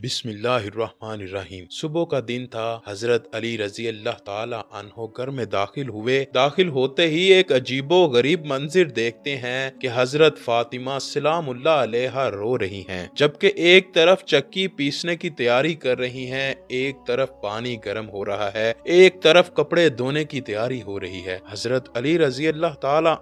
बिस्मिल्लाहिर्रहमानिर्रहीम सुबह का दिन था हजरत अली रजी अल्लाह ताला घर में दाखिल हुए दाखिल होते ही एक अजीबो गरीब मंजिर देखते हैं कि हजरत फातिमा सलामुल्ला अलैहा रो रही हैं जबकि एक तरफ चक्की पीसने की तैयारी कर रही हैं एक तरफ पानी गर्म हो रहा है एक तरफ कपड़े धोने की तैयारी हो रही है हजरत अली रजी अल्लाह ताला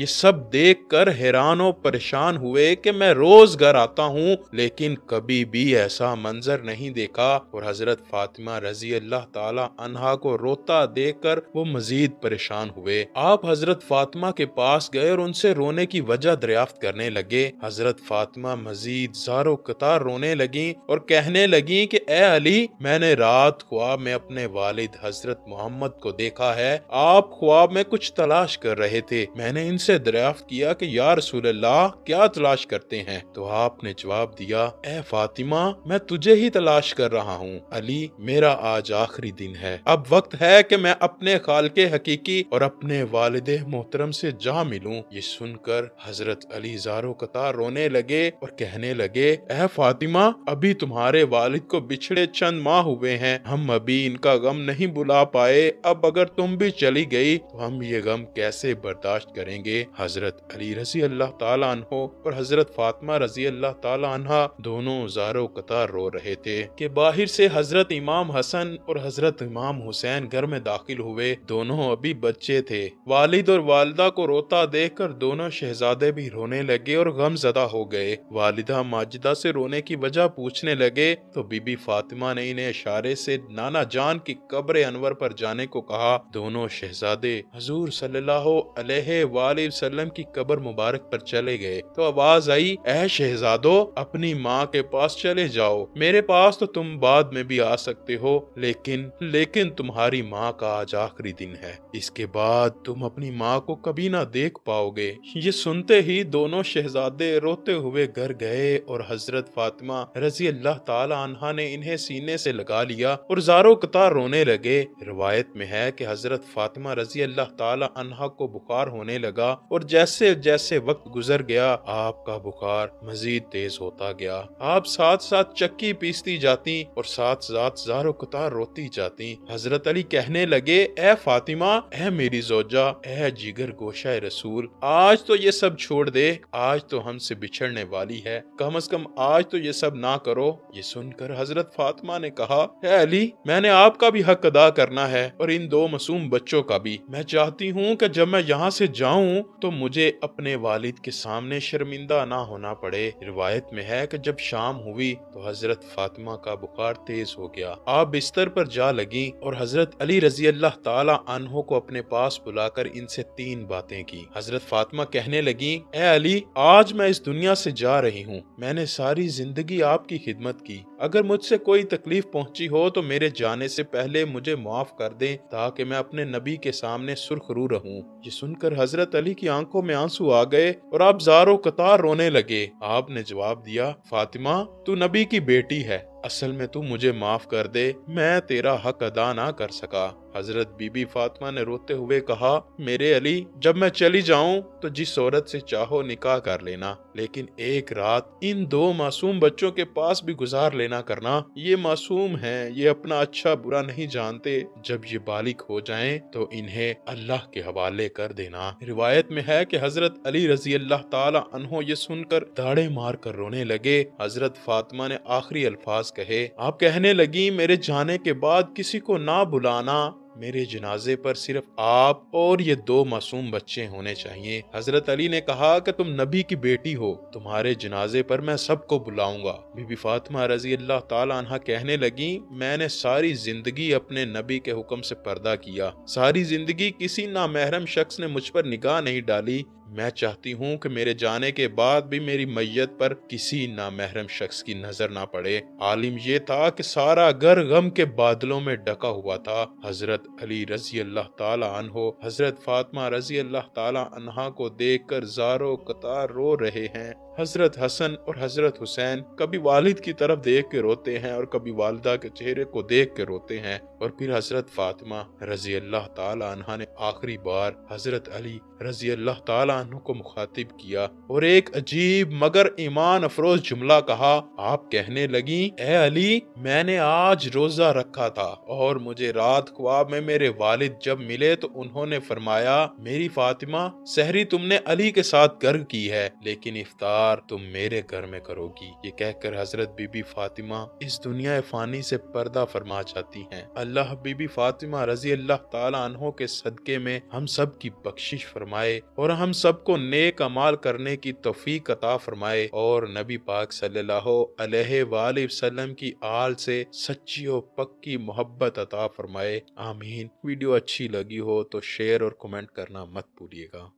ये सब देख कर हैरान और परेशान हुए की मैं रोज घर आता हूँ लेकिन कभी भी ऐसा ऐसा मंजर नहीं देखा और हजरत फातिमा रजी अल्लाह तहा को रोता देख कर वो मजीद परेशान हुए आप हजरत फातिमा के पास गए और उनसे रोने की वजह दरियाफ्त करने लगे हजरत फातिमा मजीद जारो कतार रोने लगी और कहने लगी की ए अली मैंने रात ख्वाब में अपने वालिद हजरत मोहम्मद को देखा है आप ख्वाब में कुछ तलाश कर रहे थे मैंने इनसे दरियाफ्त किया कि यार सूल्ला क्या तलाश करते हैं तो आपने जवाब दिया ए फातिमा मैं तुझे ही तलाश कर रहा हूँ अली मेरा आज आखिरी दिन है अब वक्त है कि मैं अपने खाल के हकीकी और अपने वालदे मोहतरम से जा मिलूं ये सुनकर हजरत अली जारो कतार रोने लगे और कहने लगे अह फातिमा अभी तुम्हारे वालिद को बिछड़े चंद माह हुए हैं हम अभी इनका गम नहीं बुला पाए अब अगर तुम भी चली गई तो हम ये गम कैसे बर्दाश्त करेंगे हजरत अली रजी अल्लाह तला और हजरत फातिमा रजी अल्लाह तला दोनों जारो कतार लगातार रो रहे थे कि बाहर से हजरत इमाम हसन और हजरत इमाम हुसैन घर में दाखिल हुए दोनों अभी बच्चे थे वालिद और वालदा को रोता देख कर दोनों शहजादे भी रोने लगे और गम जदा हो गए वालिदा माजिदा से रोने की वजह पूछने लगे तो बीबी फातिमा ने इन्हें इशारे से नाना जान की कब्र अनवर पर जाने को कहा दोनों शहजादे हजूर सल्लल्लाहु अलैहि वसल्लम की कब्र मुबारक पर चले गए तो आवाज आई ए शहजादो अपनी माँ के पास चले जाओ जाओ मेरे पास तो तुम बाद में भी आ सकते हो लेकिन लेकिन तुम्हारी माँ का आज आखिरी दिन है इसके बाद तुम अपनी माँ को कभी ना देख पाओगे ये सुनते ही दोनों शहजादे रोते हुए घर गए और हजरत फातिमा रजी अल्लाह तहा ने इन्हें सीने से लगा लिया और जारो कतार रोने लगे रिवायत में है की हजरत फातिमा रजी अल्लाह तहा को बुखार होने लगा और जैसे जैसे वक्त गुजर गया आपका बुखार मजीद तेज होता गया आप साथ साथ चक्की पीसती जाती और साथ साथ जारो कतार रोती जाती हजरत अली कहने लगे ए फातिमा ए मेरी जोजा ए जिगर गोशा रसूल आज तो ये सब छोड़ दे आज तो हमसे बिछड़ने वाली है कम अज कम आज तो ये सब ना करो ये सुनकर हजरत फातिमा ने कहा ए अली मैंने आपका भी हक अदा करना है और इन दो मासूम बच्चों का भी मैं चाहती हूँ कि जब मैं यहाँ से जाऊँ तो मुझे अपने वालिद के सामने शर्मिंदा ना होना पड़े रिवायत में है कि जब शाम हुई तो तो हजरत फातिमा का बुखार तेज हो गया आप बिस्तर पर जा लगी और हजरत अली रजी अल्लाह तहों को अपने पास बुलाकर इनसे तीन बातें की हजरत फातिमा कहने लगी ए अली आज मैं इस दुनिया से जा रही हूँ मैंने सारी जिंदगी आपकी खिदमत की अगर मुझसे कोई तकलीफ पहुंची हो तो मेरे जाने से पहले मुझे माफ कर दें ताकि मैं अपने नबी के सामने सुरखरू रहूं ये सुनकर हजरत अली की आंखों में आंसू आ गए और आप जारो कतार रोने लगे आपने जवाब दिया फातिमा तू नबी की बेटी है असल में तू मुझे माफ कर दे मैं तेरा हक अदा ना कर सका हजरत बीबी फातिमा ने रोते हुए कहा मेरे अली जब मैं चली जाऊं तो जिस औरत से चाहो निकाह कर लेना लेकिन एक रात इन दो मासूम बच्चों के पास भी गुजार लेना करना ये मासूम हैं ये अपना अच्छा बुरा नहीं जानते जब ये बालिक हो जाएं तो इन्हें अल्लाह के हवाले कर देना रिवायत में है की हजरत अली रजी अल्लाह अनहो ये सुनकर दाड़े मार कर रोने लगे हजरत फातिमा ने आखिरी अल्फाज अल्फाज कहे आप कहने लगी मेरे जाने के बाद किसी को ना बुलाना मेरे जनाजे पर सिर्फ आप और ये दो मासूम बच्चे होने चाहिए हजरत अली ने कहा कि तुम नबी की बेटी हो तुम्हारे जनाजे पर मैं सबको बुलाऊंगा बीबी फातिमा रजी अल्लाह तहा कहने लगी मैंने सारी जिंदगी अपने नबी के हुक्म से पर्दा किया सारी जिंदगी किसी नामहरम शख्स ने मुझ पर निगाह नहीं डाली मैं चाहती हूँ कि मेरे जाने के बाद भी मेरी मैयत पर किसी नामहरम शख्स की नजर ना पड़े आलिम ये था कि सारा घर गम के बादलों में डका हुआ था हजरत अली रजी अल्लाह तहो हजरत फातमा रजी अल्लाह तला को देख कर जारो कतार रो रहे हैं हजरत हसन और हजरत हुसैन कभी वालिद की तरफ देख के रोते हैं और कभी वालदा के चेहरे को देख के रोते हैं और फिर हजरत फातिमा रजी अल्लाह तला ने आखिरी बार हजरत अली रजी अल्लाह तु को मुखातिब किया और एक अजीब मगर ईमान अफरोज जुमला कहा आप कहने लगी ए अली मैंने आज रोजा रखा था और मुझे रात ख्वाब में मेरे वालिद जब मिले तो उन्होंने फरमाया मेरी फातिमा सहरी तुमने अली के साथ गर्व की है लेकिन इफ्तार इफ्तार तुम मेरे घर में करोगी ये कहकर हजरत बीबी फातिमा इस दुनिया फानी से पर्दा फरमा जाती हैं अल्लाह बीबी फातिमा रजी अल्लाह तहों के सदक़े में हम सब की बख्शिश फरमाए और हम सबको नेक अमाल करने की तोफी अता फरमाए और नबी पाक सल्लाम की आल से सच्ची और पक्की मोहब्बत अता फरमाए आमीन वीडियो अच्छी लगी हो तो शेयर और कमेंट करना मत भूलिएगा